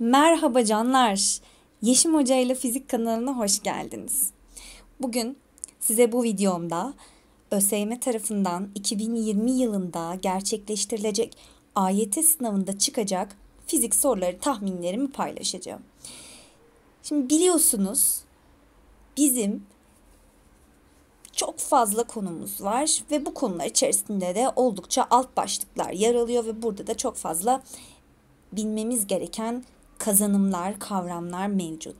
Merhaba canlar. Yeşim Hoca ile Fizik kanalına hoş geldiniz. Bugün size bu videomda ÖSYM tarafından 2020 yılında gerçekleştirilecek AYT sınavında çıkacak fizik soruları tahminlerimi paylaşacağım. Şimdi biliyorsunuz bizim çok fazla konumuz var ve bu konular içerisinde de oldukça alt başlıklar yer alıyor ve burada da çok fazla bilmemiz gereken kazanımlar, kavramlar mevcut.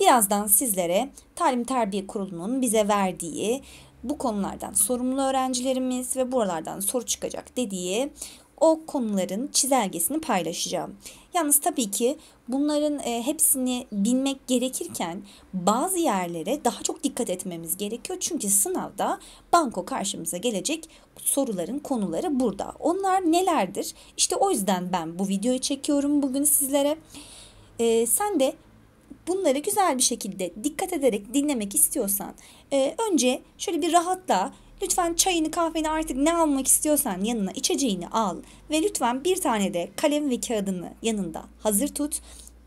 Birazdan sizlere Talim Terbiye Kurulu'nun bize verdiği bu konulardan sorumlu öğrencilerimiz ve buralardan soru çıkacak dediği o konuların çizelgesini paylaşacağım. Yalnız tabii ki bunların e, hepsini bilmek gerekirken bazı yerlere daha çok dikkat etmemiz gerekiyor. Çünkü sınavda banko karşımıza gelecek soruların konuları burada. Onlar nelerdir? İşte o yüzden ben bu videoyu çekiyorum bugün sizlere. E, sen de bunları güzel bir şekilde dikkat ederek dinlemek istiyorsan e, önce şöyle bir rahatla lütfen çayını kahveni artık ne almak istiyorsan yanına içeceğini al ve lütfen bir tane de kalem ve kağıdını yanında hazır tut.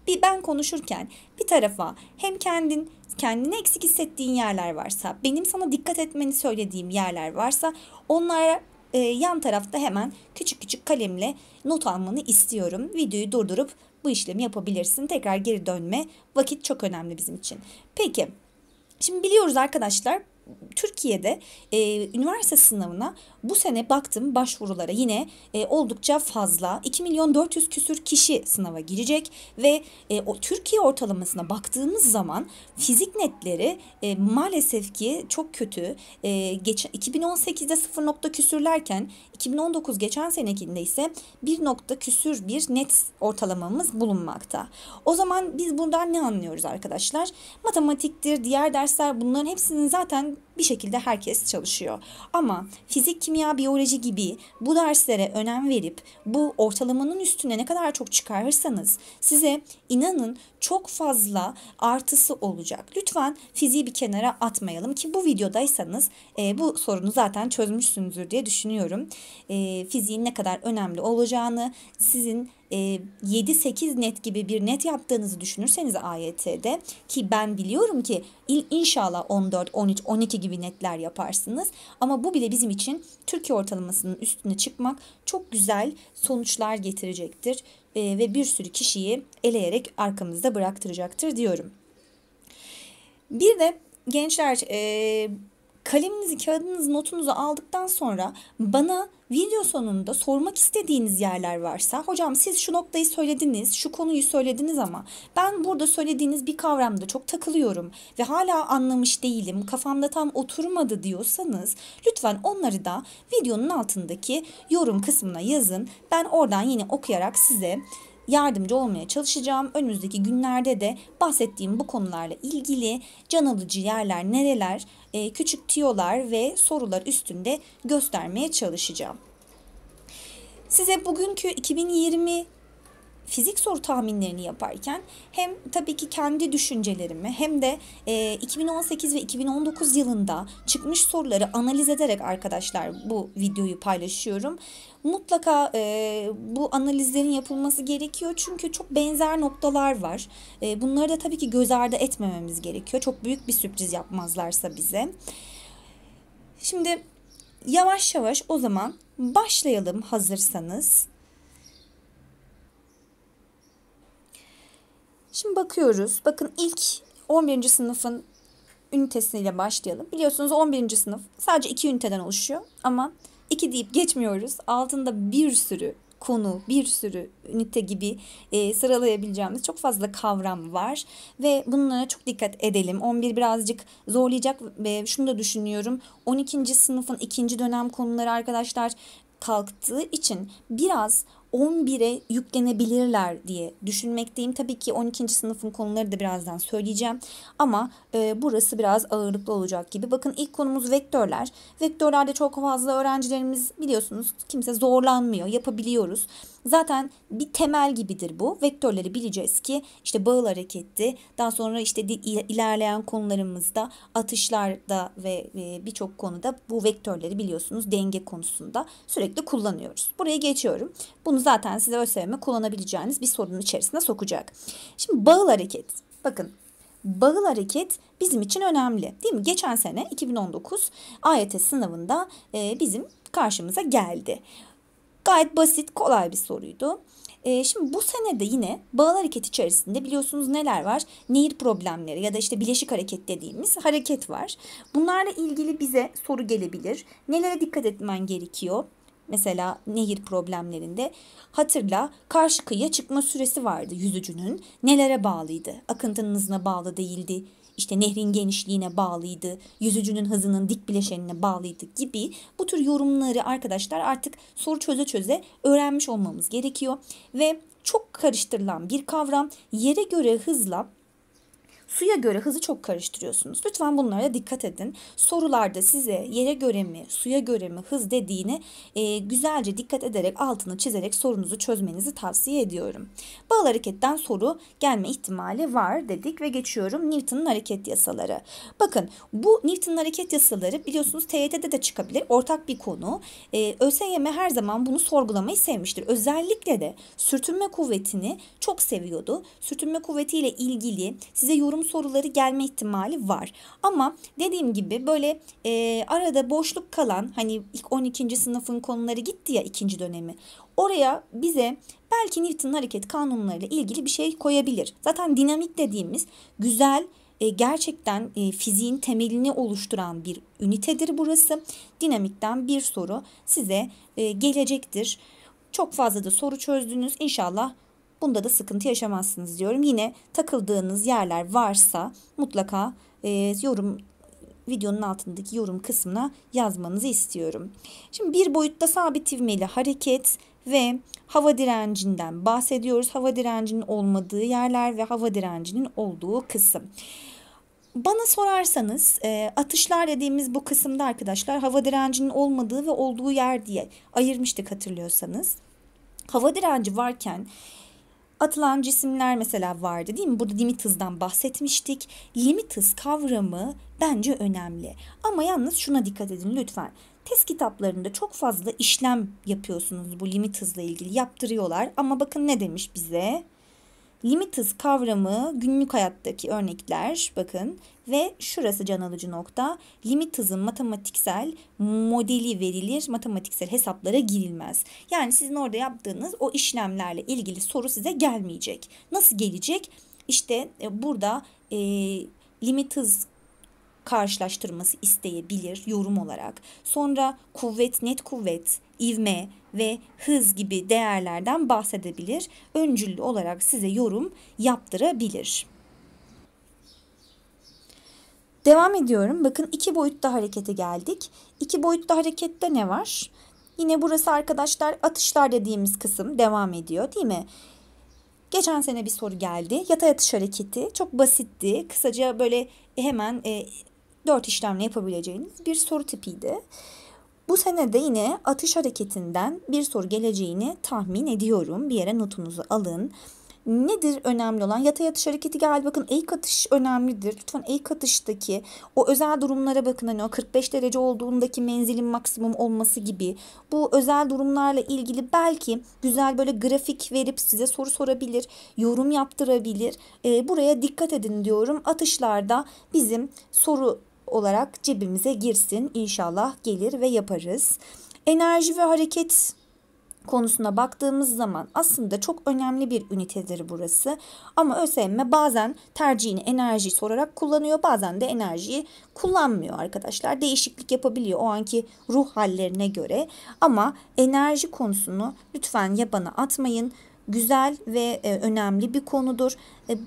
Bir ben konuşurken bir tarafa hem kendin kendini eksik hissettiğin yerler varsa, benim sana dikkat etmeni söylediğim yerler varsa onlara e, yan tarafta hemen küçük küçük kalemle not almanı istiyorum. Videoyu durdurup bu işlemi yapabilirsin. Tekrar geri dönme. Vakit çok önemli bizim için. Peki şimdi biliyoruz arkadaşlar Türkiye'de e, üniversite sınavına bu sene baktım başvurulara yine e, oldukça fazla 2 milyon 400 küsür kişi sınava girecek ve e, o Türkiye ortalamasına baktığımız zaman fizik netleri e, maalesef ki çok kötü. E, geç, 2018'de 0. küsürlerken 2019 geçen senekinde ise 1 nokta küsür bir net ortalamamız bulunmakta. O zaman biz buradan ne anlıyoruz arkadaşlar? Matematiktir, diğer dersler bunların hepsinin zaten bir şekilde herkes çalışıyor. Ama fizik, kimya, biyoloji gibi bu derslere önem verip bu ortalamanın üstüne ne kadar çok çıkarırsanız size inanın çok fazla artısı olacak. Lütfen fiziği bir kenara atmayalım ki bu videodaysanız e, bu sorunu zaten çözmüşsünüzdür diye düşünüyorum. E, fiziğin ne kadar önemli olacağını sizin 7-8 e, net gibi bir net yaptığınızı düşünürseniz AYT'de ki ben biliyorum ki inşallah 14, 13, 12 gibi netler yaparsınız. Ama bu bile bizim için Türkiye ortalamasının üstüne çıkmak çok güzel sonuçlar getirecektir e, ve bir sürü kişiyi eleyerek arkamızda bıraktıracaktır diyorum. Bir de gençler e, kaleminizi, kağıdınızı, notunuzu aldıktan sonra bana video sonunda sormak istediğiniz yerler varsa hocam siz şu noktayı söylediniz, şu konuyu söylediniz ama ben burada söylediğiniz bir kavramda çok takılıyorum ve hala anlamış değilim, kafamda tam oturmadı diyorsanız lütfen onları da videonun altındaki yorum kısmına yazın. Ben oradan yine okuyarak size yardımcı olmaya çalışacağım. Önümüzdeki günlerde de bahsettiğim bu konularla ilgili can alıcı yerler nereler, e, küçük tiyolar ve sorular üstünde göstermeye çalışacağım. Size bugünkü 2020 fizik soru tahminlerini yaparken hem tabii ki kendi düşüncelerimi hem de 2018 e, ve 2019 yılında çıkmış soruları analiz ederek arkadaşlar bu videoyu paylaşıyorum mutlaka e, bu analizlerin yapılması gerekiyor. Çünkü çok benzer noktalar var. E, bunları da tabii ki göz ardı etmememiz gerekiyor. Çok büyük bir sürpriz yapmazlarsa bize. Şimdi yavaş yavaş o zaman başlayalım hazırsanız. Şimdi bakıyoruz. Bakın ilk 11. sınıfın ünitesiyle başlayalım. Biliyorsunuz 11. sınıf sadece 2 üniteden oluşuyor ama iki deyip geçmiyoruz. Altında bir sürü konu, bir sürü ünite gibi e, sıralayabileceğimiz çok fazla kavram var ve bunlara çok dikkat edelim. 11 birazcık zorlayacak. E, şunu da düşünüyorum. 12. sınıfın ikinci dönem konuları arkadaşlar kalktığı için biraz 11'e yüklenebilirler diye düşünmekteyim. Tabii ki 12. sınıfın konuları da birazdan söyleyeceğim ama e, burası biraz ağırlıklı olacak gibi. Bakın ilk konumuz vektörler. Vektörlerde çok fazla öğrencilerimiz biliyorsunuz kimse zorlanmıyor, yapabiliyoruz. Zaten bir temel gibidir bu. Vektörleri bileceğiz ki işte bağıl hareketti. daha sonra işte ilerleyen konularımızda atışlarda ve birçok konuda bu vektörleri biliyorsunuz denge konusunda sürekli kullanıyoruz. Buraya geçiyorum. Bunu zaten size ÖSYM kullanabileceğiniz bir sorunun içerisine sokacak. Şimdi bağıl hareket. Bakın bağıl hareket bizim için önemli değil mi? Geçen sene 2019 AYT sınavında bizim karşımıza geldi. Gayet basit, kolay bir soruydu. Ee, şimdi bu senede yine bağıl hareket içerisinde biliyorsunuz neler var? Nehir problemleri ya da işte bileşik hareket dediğimiz hareket var. Bunlarla ilgili bize soru gelebilir. Nelere dikkat etmen gerekiyor? Mesela nehir problemlerinde hatırla karşı kıyıya çıkma süresi vardı yüzücünün. Nelere bağlıydı? Akıntınızına bağlı değildi işte nehrin genişliğine bağlıydı, yüzücünün hızının dik bileşenine bağlıydı gibi bu tür yorumları arkadaşlar artık soru çöze çöze öğrenmiş olmamız gerekiyor. Ve çok karıştırılan bir kavram yere göre hızla Suya göre hızı çok karıştırıyorsunuz. Lütfen bunlara da dikkat edin. Sorularda size yere göre mi, suya göre mi hız dediğini e, güzelce dikkat ederek altını çizerek sorunuzu çözmenizi tavsiye ediyorum. Bağlı hareketten soru gelme ihtimali var dedik ve geçiyorum Newton'un hareket yasaları. Bakın bu Newton'un hareket yasaları biliyorsunuz TYT'de de çıkabilir. Ortak bir konu. E, ÖSYM her zaman bunu sorgulamayı sevmiştir. Özellikle de sürtünme kuvvetini çok seviyordu. Sürtünme kuvvetiyle ilgili size yorum yorum soruları gelme ihtimali var. Ama dediğim gibi böyle e, arada boşluk kalan hani ilk 12. sınıfın konuları gitti ya ikinci dönemi. Oraya bize belki Newton hareket kanunlarıyla ilgili bir şey koyabilir. Zaten dinamik dediğimiz güzel e, gerçekten e, fiziğin temelini oluşturan bir ünitedir burası. Dinamikten bir soru size e, gelecektir. Çok fazla da soru çözdünüz. İnşallah Bunda da sıkıntı yaşamazsınız diyorum. Yine takıldığınız yerler varsa mutlaka e, yorum videonun altındaki yorum kısmına yazmanızı istiyorum. Şimdi bir boyutta sabit ivmeli hareket ve hava direncinden bahsediyoruz. Hava direncinin olmadığı yerler ve hava direncinin olduğu kısım. Bana sorarsanız e, atışlar dediğimiz bu kısımda arkadaşlar hava direncinin olmadığı ve olduğu yer diye ayırmıştık hatırlıyorsanız. Hava direnci varken atılan cisimler mesela vardı değil mi? Burada limit hızdan bahsetmiştik. Limit hız kavramı bence önemli. Ama yalnız şuna dikkat edin lütfen. Test kitaplarında çok fazla işlem yapıyorsunuz bu limit hızla ilgili yaptırıyorlar. Ama bakın ne demiş bize? Limit kavramı günlük hayattaki örnekler bakın ve şurası can alıcı nokta. Limit matematiksel modeli verilir, matematiksel hesaplara girilmez. Yani sizin orada yaptığınız o işlemlerle ilgili soru size gelmeyecek. Nasıl gelecek? İşte e, burada e, limit karşılaştırması isteyebilir yorum olarak. Sonra kuvvet, net kuvvet, ivme ve hız gibi değerlerden bahsedebilir. Öncüllü olarak size yorum yaptırabilir. Devam ediyorum. Bakın iki boyutta harekete geldik. İki boyutta harekette ne var? Yine burası arkadaşlar atışlar dediğimiz kısım devam ediyor değil mi? Geçen sene bir soru geldi. Yatay atış hareketi çok basitti. Kısaca böyle hemen e, 4 işlemle yapabileceğiniz bir soru tipiydi. Bu sene de yine atış hareketinden bir soru geleceğini tahmin ediyorum. Bir yere notunuzu alın. Nedir önemli olan? Yatay atış hareketi gel bakın eğik atış önemlidir. Lütfen eğik atıştaki o özel durumlara bakın. Hani o 45 derece olduğundaki menzilin maksimum olması gibi. Bu özel durumlarla ilgili belki güzel böyle grafik verip size soru sorabilir. Yorum yaptırabilir. E, buraya dikkat edin diyorum. Atışlarda bizim soru olarak cebimize girsin. İnşallah gelir ve yaparız. Enerji ve hareket konusuna baktığımız zaman aslında çok önemli bir ünitedir burası. Ama ÖSYM bazen tercihini enerji sorarak kullanıyor bazen de enerjiyi kullanmıyor arkadaşlar. Değişiklik yapabiliyor o anki ruh hallerine göre ama enerji konusunu lütfen yabana atmayın. Güzel ve e, önemli bir konudur. E,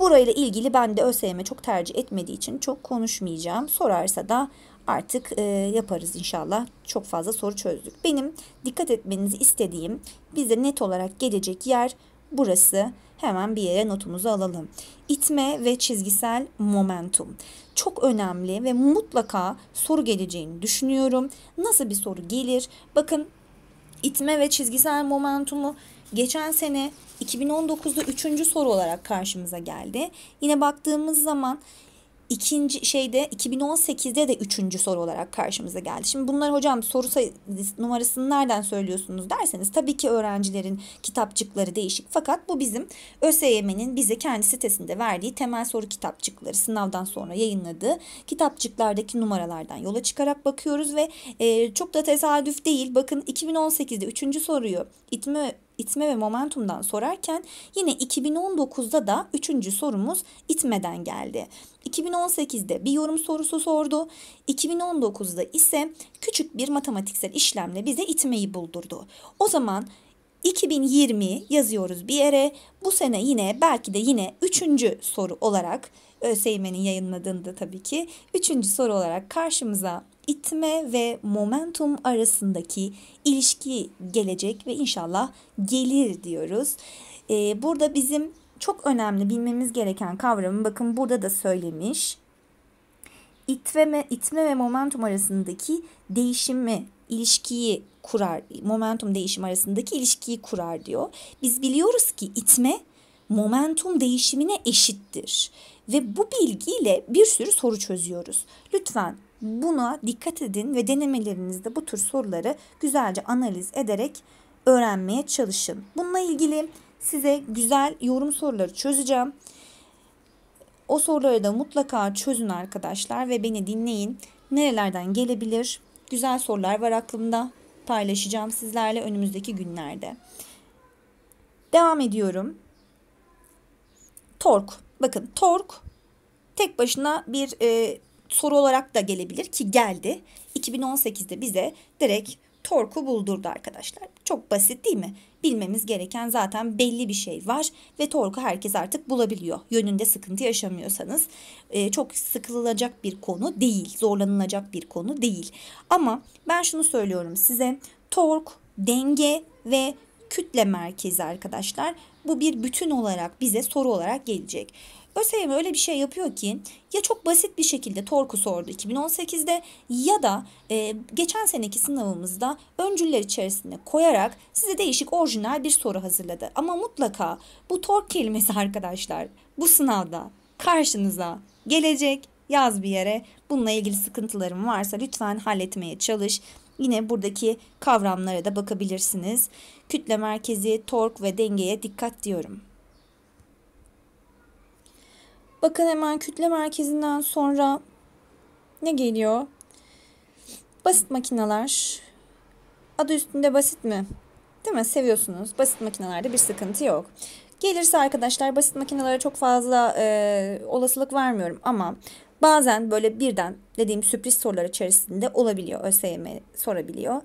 Burayla ilgili ben de ÖSYM çok tercih etmediği için çok konuşmayacağım. Sorarsa da artık e, yaparız inşallah. Çok fazla soru çözdük. Benim dikkat etmenizi istediğim bize net olarak gelecek yer burası. Hemen bir yere notumuzu alalım. İtme ve çizgisel momentum. Çok önemli ve mutlaka soru geleceğini düşünüyorum. Nasıl bir soru gelir? Bakın itme ve çizgisel momentumu geçen sene 2019'da üçüncü soru olarak karşımıza geldi. Yine baktığımız zaman ikinci şeyde 2018'de de üçüncü soru olarak karşımıza geldi. Şimdi bunlar hocam soru sayı, numarasını nereden söylüyorsunuz derseniz tabii ki öğrencilerin kitapçıkları değişik fakat bu bizim ÖSYM'nin bize kendi sitesinde verdiği temel soru kitapçıkları sınavdan sonra yayınladığı kitapçıklardaki numaralardan yola çıkarak bakıyoruz ve e, çok da tesadüf değil bakın 2018'de üçüncü soruyu itme itme ve momentumdan sorarken yine 2019'da da üçüncü sorumuz itmeden geldi. 2018'de bir yorum sorusu sordu. 2019'da ise küçük bir matematiksel işlemle bize itmeyi buldurdu. O zaman 2020 yazıyoruz bir yere. Bu sene yine belki de yine üçüncü soru olarak ÖSYM'nin yayınladığında tabii ki üçüncü soru olarak karşımıza itme ve momentum arasındaki ilişki gelecek ve inşallah gelir diyoruz. Ee, burada bizim çok önemli bilmemiz gereken kavramı bakın burada da söylemiş. İtme, itme ve momentum arasındaki değişimi, ilişkiyi kurar, momentum değişim arasındaki ilişkiyi kurar diyor. Biz biliyoruz ki itme momentum değişimine eşittir. Ve bu bilgiyle bir sürü soru çözüyoruz. Lütfen Buna dikkat edin ve denemelerinizde bu tür soruları güzelce analiz ederek öğrenmeye çalışın. Bununla ilgili size güzel yorum soruları çözeceğim. O soruları da mutlaka çözün arkadaşlar ve beni dinleyin. Nerelerden gelebilir? Güzel sorular var aklımda. Paylaşacağım sizlerle önümüzdeki günlerde. Devam ediyorum. Tork. Bakın tork tek başına bir e, soru olarak da gelebilir ki geldi. 2018'de bize direkt torku buldurdu arkadaşlar. Çok basit değil mi? Bilmemiz gereken zaten belli bir şey var ve torku herkes artık bulabiliyor. Yönünde sıkıntı yaşamıyorsanız e, çok sıkılacak bir konu değil, zorlanılacak bir konu değil. Ama ben şunu söylüyorum size. Tork, denge ve kütle merkezi arkadaşlar bu bir bütün olarak bize soru olarak gelecek. ÖSYM öyle bir şey yapıyor ki ya çok basit bir şekilde torku sordu 2018'de ya da e, geçen seneki sınavımızda öncüller içerisine koyarak size değişik orijinal bir soru hazırladı. Ama mutlaka bu tork kelimesi arkadaşlar bu sınavda karşınıza gelecek yaz bir yere. Bununla ilgili sıkıntılarım varsa lütfen halletmeye çalış. Yine buradaki kavramlara da bakabilirsiniz. Kütle merkezi, tork ve dengeye dikkat diyorum. Bakın hemen kütle merkezinden sonra ne geliyor? Basit makineler. Adı üstünde basit mi? Değil mi? Seviyorsunuz. Basit makinelerde bir sıkıntı yok. Gelirse arkadaşlar basit makinelere çok fazla e, olasılık vermiyorum ama bazen böyle birden dediğim sürpriz sorular içerisinde olabiliyor. ÖSYM sorabiliyor.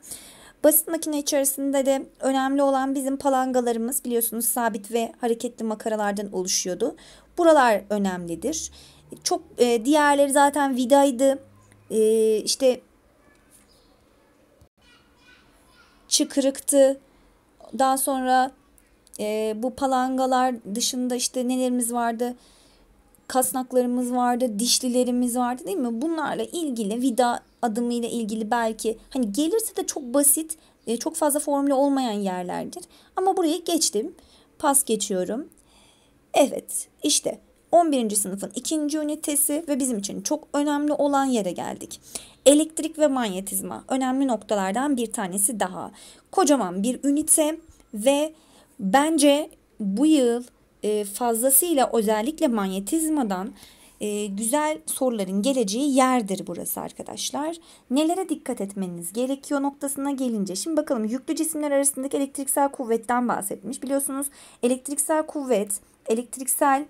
Basit makine içerisinde de önemli olan bizim palangalarımız biliyorsunuz sabit ve hareketli makaralardan oluşuyordu. Buralar önemlidir. Çok e, diğerleri zaten vidaydı. E, İşte çıkırıktı. Daha sonra e, bu palangalar dışında işte nelerimiz vardı? Kasnaklarımız vardı, dişlilerimiz vardı değil mi? Bunlarla ilgili vida adımıyla ilgili belki hani gelirse de çok basit, e, çok fazla formülü olmayan yerlerdir. Ama buraya geçtim. Pas geçiyorum. Evet işte 11. sınıfın ikinci ünitesi ve bizim için çok önemli olan yere geldik. Elektrik ve manyetizma önemli noktalardan bir tanesi daha. Kocaman bir ünite ve bence bu yıl e, fazlasıyla özellikle manyetizmadan e, güzel soruların geleceği yerdir burası arkadaşlar. Nelere dikkat etmeniz gerekiyor noktasına gelince. Şimdi bakalım yüklü cisimler arasındaki elektriksel kuvvetten bahsetmiş. Biliyorsunuz elektriksel kuvvet elektriksel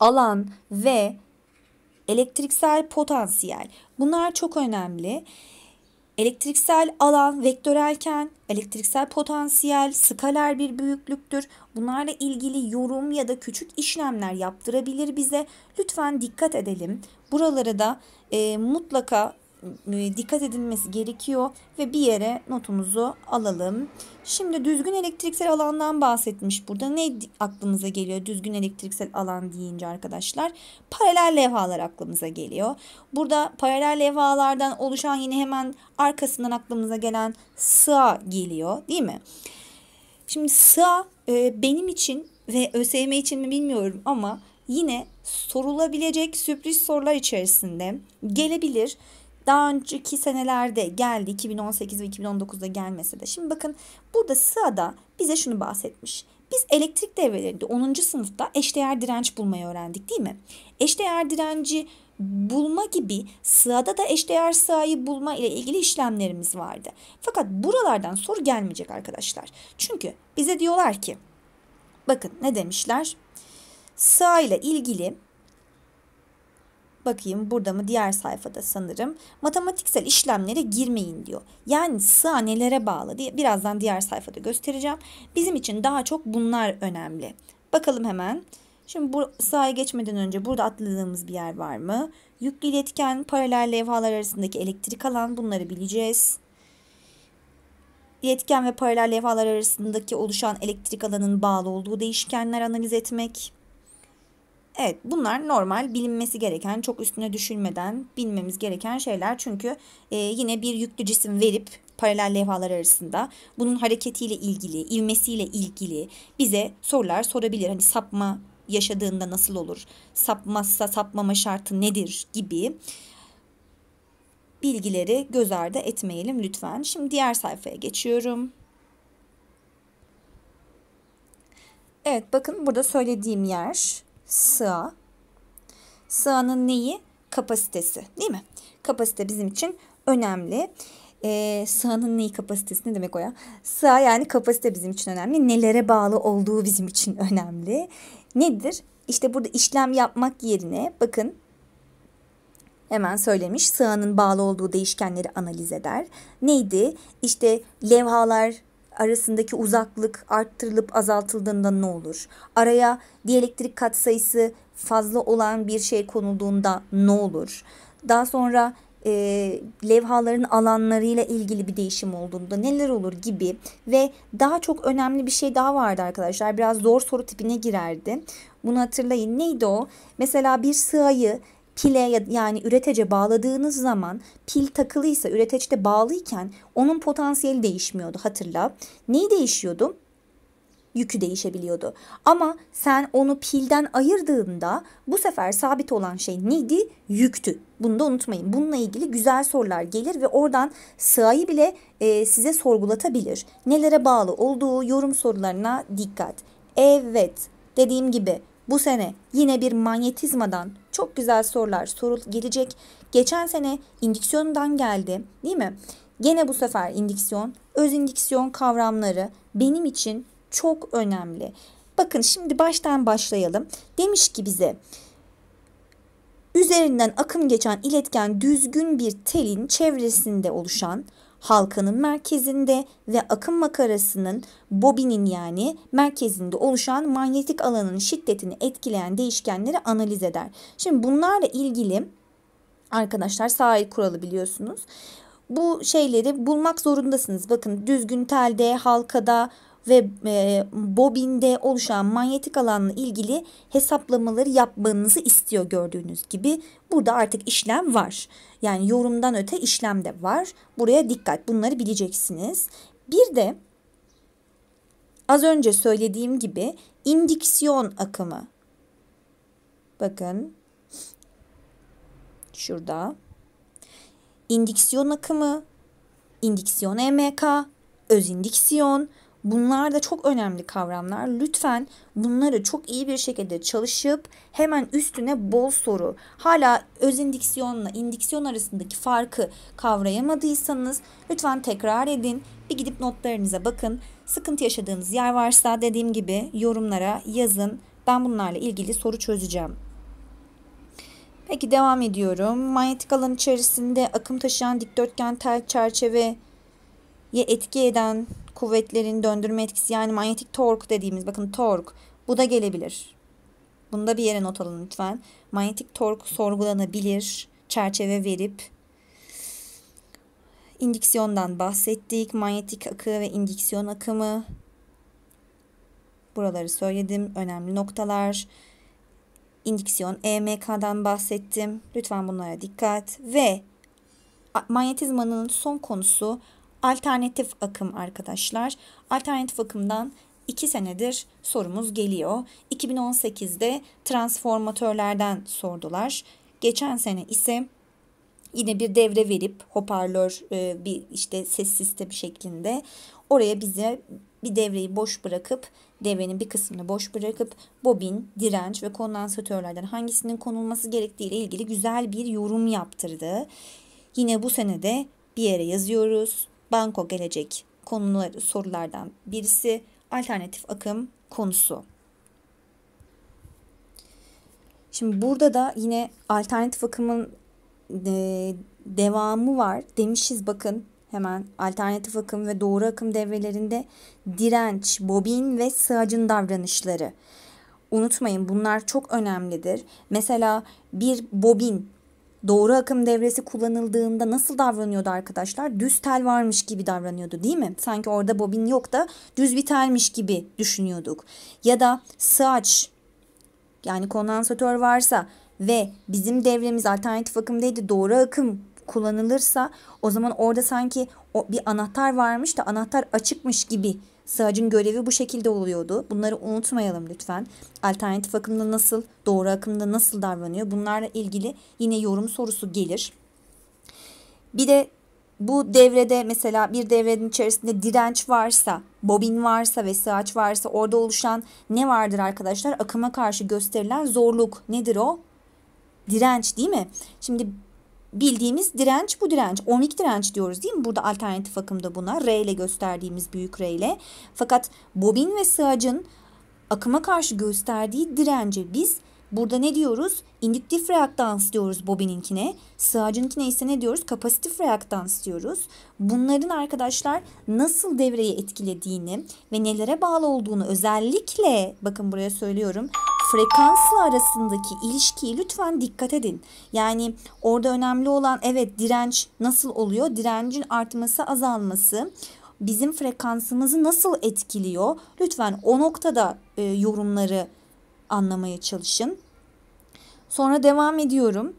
alan ve elektriksel potansiyel. Bunlar çok önemli. Elektriksel alan vektörelken elektriksel potansiyel skaler bir büyüklüktür. Bunlarla ilgili yorum ya da küçük işlemler yaptırabilir bize. Lütfen dikkat edelim. buralara da e, mutlaka e, dikkat edilmesi gerekiyor ve bir yere notumuzu alalım. Şimdi düzgün elektriksel alandan bahsetmiş burada. Ne aklımıza geliyor düzgün elektriksel alan deyince arkadaşlar? Paralel levhalar aklımıza geliyor. Burada paralel levhalardan oluşan yine hemen arkasından aklımıza gelen sığa geliyor değil mi? Şimdi sığ e, benim için ve ÖSYM için mi bilmiyorum ama yine sorulabilecek sürpriz sorular içerisinde gelebilir. Daha önceki senelerde geldi 2018 ve 2019'da gelmese de. Şimdi bakın burada SIA'da bize şunu bahsetmiş. Biz elektrik devrelerinde 10. sınıfta eşdeğer direnç bulmayı öğrendik değil mi? Eşdeğer direnci bulma gibi Sıada da eşdeğer sığayı bulma ile ilgili işlemlerimiz vardı. Fakat buralardan soru gelmeyecek arkadaşlar. Çünkü bize diyorlar ki bakın ne demişler? Sığ ile ilgili bakayım burada mı diğer sayfada sanırım. Matematiksel işlemlere girmeyin diyor. Yani sığanelere bağlı diye birazdan diğer sayfada göstereceğim. Bizim için daha çok bunlar önemli. Bakalım hemen. Şimdi bu sahaya geçmeden önce burada atladığımız bir yer var mı? Yüklü iletken, paralel levhalar arasındaki elektrik alan bunları bileceğiz. İletken ve paralel levhalar arasındaki oluşan elektrik alanın bağlı olduğu değişkenler analiz etmek. Evet bunlar normal bilinmesi gereken çok üstüne düşünmeden bilmemiz gereken şeyler. Çünkü e, yine bir yüklü cisim verip paralel levhalar arasında bunun hareketiyle ilgili, ivmesiyle ilgili bize sorular sorabilir. Hani sapma yaşadığında nasıl olur? Sapmazsa sapmama şartı nedir gibi bilgileri göz ardı etmeyelim lütfen. Şimdi diğer sayfaya geçiyorum. Evet bakın burada söylediğim yer Sığa, Sığanın neyi? Kapasitesi değil mi? Kapasite bizim için önemli. Ee, sığanın neyi kapasitesi ne demek o ya? Sığa yani kapasite bizim için önemli. Nelere bağlı olduğu bizim için önemli. Nedir? İşte burada işlem yapmak yerine bakın hemen söylemiş. Sığanın bağlı olduğu değişkenleri analiz eder. Neydi? İşte levhalar, arasındaki uzaklık arttırılıp azaltıldığında ne olur? Araya diyelektrik katsayısı fazla olan bir şey konulduğunda ne olur? Daha sonra e, levhaların alanlarıyla ilgili bir değişim olduğunda neler olur gibi ve daha çok önemli bir şey daha vardı arkadaşlar. Biraz zor soru tipine girerdi. Bunu hatırlayın. Neydi o? Mesela bir sığayı pile yani üretece bağladığınız zaman pil takılıysa üreteçte bağlıyken onun potansiyeli değişmiyordu hatırla. Neyi değişiyordu? yükü değişebiliyordu. Ama sen onu pilden ayırdığında bu sefer sabit olan şey neydi? Yüktü. Bunu da unutmayın. Bununla ilgili güzel sorular gelir ve oradan sığayı bile e, size sorgulatabilir. Nelere bağlı olduğu yorum sorularına dikkat. Evet dediğim gibi bu sene yine bir manyetizmadan çok güzel sorular sorul gelecek. Geçen sene indiksiyondan geldi değil mi? Gene bu sefer indiksiyon, öz indiksiyon kavramları benim için çok önemli. Bakın şimdi baştan başlayalım. Demiş ki bize üzerinden akım geçen iletken düzgün bir telin çevresinde oluşan halkanın merkezinde ve akım makarasının bobinin yani merkezinde oluşan manyetik alanın şiddetini etkileyen değişkenleri analiz eder. Şimdi bunlarla ilgili arkadaşlar sahil kuralı biliyorsunuz. Bu şeyleri bulmak zorundasınız. Bakın düzgün telde, halkada, ve e, bobinde oluşan manyetik alanla ilgili hesaplamaları yapmanızı istiyor gördüğünüz gibi. Burada artık işlem var. Yani yorumdan öte işlem de var. Buraya dikkat bunları bileceksiniz. Bir de az önce söylediğim gibi indiksiyon akımı. Bakın şurada. İndiksiyon akımı, indiksiyon EMK, öz indiksiyon, Bunlar da çok önemli kavramlar. Lütfen bunları çok iyi bir şekilde çalışıp hemen üstüne bol soru. Hala öz indiksiyonla indiksiyon arasındaki farkı kavrayamadıysanız lütfen tekrar edin. Bir gidip notlarınıza bakın. Sıkıntı yaşadığınız yer varsa dediğim gibi yorumlara yazın. Ben bunlarla ilgili soru çözeceğim. Peki devam ediyorum. Manyetik alan içerisinde akım taşıyan dikdörtgen tel çerçeveye etki eden kuvvetlerin döndürme etkisi yani manyetik tork dediğimiz bakın tork bu da gelebilir. Bunu da bir yere not alın lütfen. Manyetik tork sorgulanabilir. Çerçeve verip indiksiyondan bahsettik. Manyetik akı ve indiksiyon akımı. Buraları söyledim. Önemli noktalar. İndiksiyon EMK'dan bahsettim. Lütfen bunlara dikkat. Ve manyetizmanın son konusu alternatif akım arkadaşlar. Alternatif akımdan 2 senedir sorumuz geliyor. 2018'de transformatörlerden sordular. Geçen sene ise yine bir devre verip hoparlör e, bir işte ses sistemi şeklinde oraya bize bir devreyi boş bırakıp devrenin bir kısmını boş bırakıp bobin, direnç ve kondansatörlerden hangisinin konulması gerektiği ile ilgili güzel bir yorum yaptırdı. Yine bu senede bir yere yazıyoruz banko gelecek konuları sorulardan birisi alternatif akım konusu. Şimdi burada da yine alternatif akımın e, devamı var. Demişiz bakın hemen alternatif akım ve doğru akım devrelerinde direnç, bobin ve sığacın davranışları. Unutmayın bunlar çok önemlidir. Mesela bir bobin doğru akım devresi kullanıldığında nasıl davranıyordu arkadaşlar? Düz tel varmış gibi davranıyordu değil mi? Sanki orada bobin yok da düz bir telmiş gibi düşünüyorduk. Ya da sığaç yani kondansatör varsa ve bizim devremiz alternatif akımdaydı doğru akım kullanılırsa o zaman orada sanki o bir anahtar varmış da anahtar açıkmış gibi Sığacın görevi bu şekilde oluyordu. Bunları unutmayalım lütfen. Alternatif akımda nasıl, doğru akımda nasıl davranıyor? Bunlarla ilgili yine yorum sorusu gelir. Bir de bu devrede mesela bir devrenin içerisinde direnç varsa, bobin varsa ve sığaç varsa orada oluşan ne vardır arkadaşlar? Akıma karşı gösterilen zorluk nedir o? Direnç değil mi? Şimdi bildiğimiz direnç bu direnç. Ohmik direnç diyoruz değil mi? Burada alternatif akımda buna R ile gösterdiğimiz büyük R ile. Fakat bobin ve sığacın akıma karşı gösterdiği dirence biz burada ne diyoruz? İndüktif reaktans diyoruz bobininkine. Sığacınkine ise ne diyoruz? Kapasitif reaktans diyoruz. Bunların arkadaşlar nasıl devreyi etkilediğini ve nelere bağlı olduğunu özellikle bakın buraya söylüyorum frekansla arasındaki ilişkiyi lütfen dikkat edin. Yani orada önemli olan evet direnç nasıl oluyor? Direncin artması, azalması bizim frekansımızı nasıl etkiliyor? Lütfen o noktada e, yorumları anlamaya çalışın. Sonra devam ediyorum.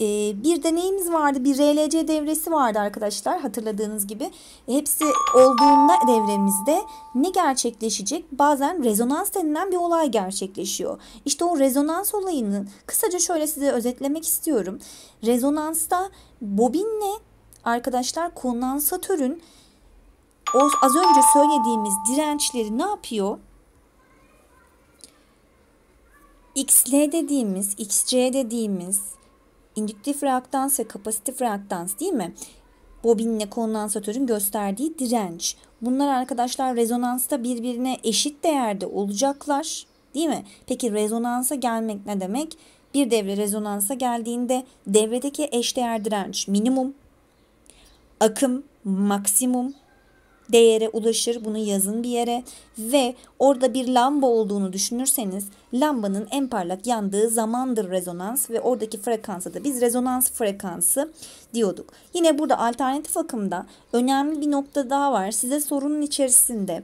Ee, bir deneyimiz vardı? Bir RLC devresi vardı arkadaşlar hatırladığınız gibi. Hepsi olduğunda devremizde ne gerçekleşecek? Bazen rezonans denilen bir olay gerçekleşiyor. İşte o rezonans olayını kısaca şöyle size özetlemek istiyorum. Rezonansta bobinle arkadaşlar kondansatörün o az önce söylediğimiz dirençleri ne yapıyor? XL dediğimiz, XC dediğimiz indüktif reaktans ve kapasitif reaktans değil mi? Bobinle kondansatörün gösterdiği direnç. Bunlar arkadaşlar rezonansta birbirine eşit değerde olacaklar değil mi? Peki rezonansa gelmek ne demek? Bir devre rezonansa geldiğinde devredeki eşdeğer direnç minimum, akım maksimum, değere ulaşır. Bunu yazın bir yere ve orada bir lamba olduğunu düşünürseniz lambanın en parlak yandığı zamandır rezonans ve oradaki frekansa da biz rezonans frekansı diyorduk. Yine burada alternatif akımda önemli bir nokta daha var. Size sorunun içerisinde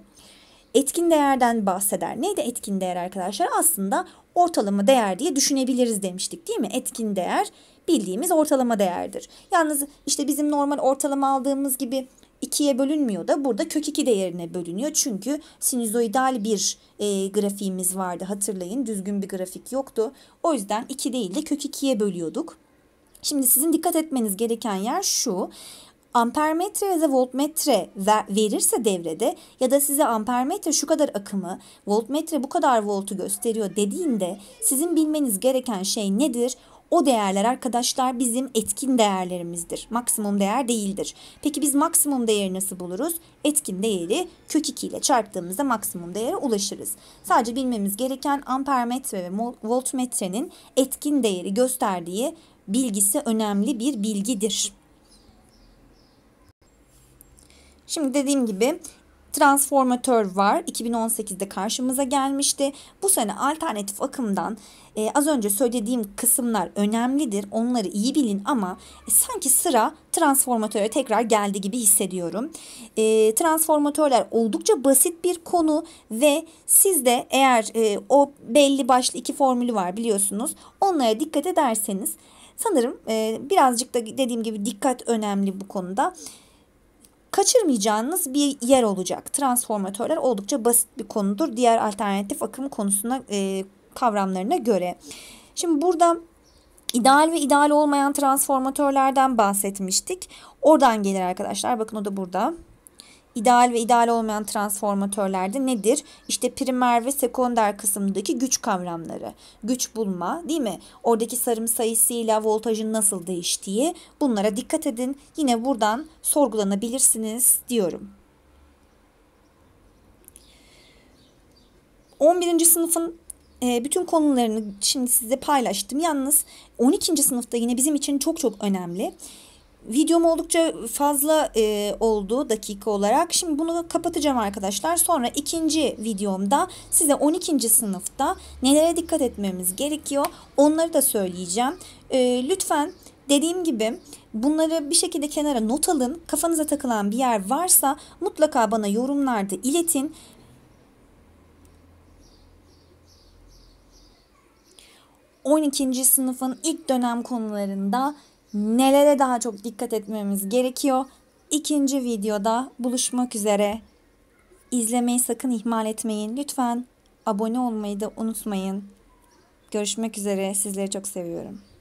etkin değerden bahseder. Neydi etkin değer arkadaşlar? Aslında ortalama değer diye düşünebiliriz demiştik değil mi? Etkin değer bildiğimiz ortalama değerdir. Yalnız işte bizim normal ortalama aldığımız gibi 2'ye bölünmüyor da burada kök 2 değerine bölünüyor. Çünkü sinüzoidal bir e, grafiğimiz vardı hatırlayın. Düzgün bir grafik yoktu. O yüzden 2 değil de kök 2'ye bölüyorduk. Şimdi sizin dikkat etmeniz gereken yer şu ampermetre ya da voltmetre verirse devrede ya da size ampermetre şu kadar akımı, voltmetre bu kadar voltu gösteriyor dediğinde sizin bilmeniz gereken şey nedir? O değerler arkadaşlar bizim etkin değerlerimizdir. Maksimum değer değildir. Peki biz maksimum değeri nasıl buluruz? Etkin değeri kök 2 ile çarptığımızda maksimum değere ulaşırız. Sadece bilmemiz gereken ampermetre ve voltmetrenin etkin değeri gösterdiği bilgisi önemli bir bilgidir. Şimdi dediğim gibi transformatör var. 2018'de karşımıza gelmişti. Bu sene alternatif akımdan e, az önce söylediğim kısımlar önemlidir. Onları iyi bilin ama e, sanki sıra transformatöre tekrar geldi gibi hissediyorum. E, transformatörler oldukça basit bir konu ve siz de eğer e, o belli başlı iki formülü var biliyorsunuz. Onlara dikkat ederseniz sanırım e, birazcık da dediğim gibi dikkat önemli bu konuda kaçırmayacağınız bir yer olacak. Transformatörler oldukça basit bir konudur. Diğer alternatif akım konusuna e, kavramlarına göre. Şimdi burada ideal ve ideal olmayan transformatörlerden bahsetmiştik. Oradan gelir arkadaşlar. Bakın o da burada. İdeal ve ideal olmayan transformatörlerde nedir? İşte primer ve sekonder kısımdaki güç kavramları. Güç bulma değil mi? Oradaki sarım sayısıyla voltajın nasıl değiştiği bunlara dikkat edin. Yine buradan sorgulanabilirsiniz diyorum. 11. sınıfın e, bütün konularını şimdi size paylaştım. Yalnız 12. sınıfta yine bizim için çok çok önemli videom oldukça fazla e, oldu dakika olarak. Şimdi bunu kapatacağım arkadaşlar. Sonra ikinci videomda size 12. sınıfta nelere dikkat etmemiz gerekiyor onları da söyleyeceğim. E, lütfen dediğim gibi bunları bir şekilde kenara not alın. Kafanıza takılan bir yer varsa mutlaka bana yorumlarda iletin. On ikinci sınıfın ilk dönem konularında nelere daha çok dikkat etmemiz gerekiyor? İkinci videoda buluşmak üzere. İzlemeyi sakın ihmal etmeyin. Lütfen abone olmayı da unutmayın. Görüşmek üzere. Sizleri çok seviyorum.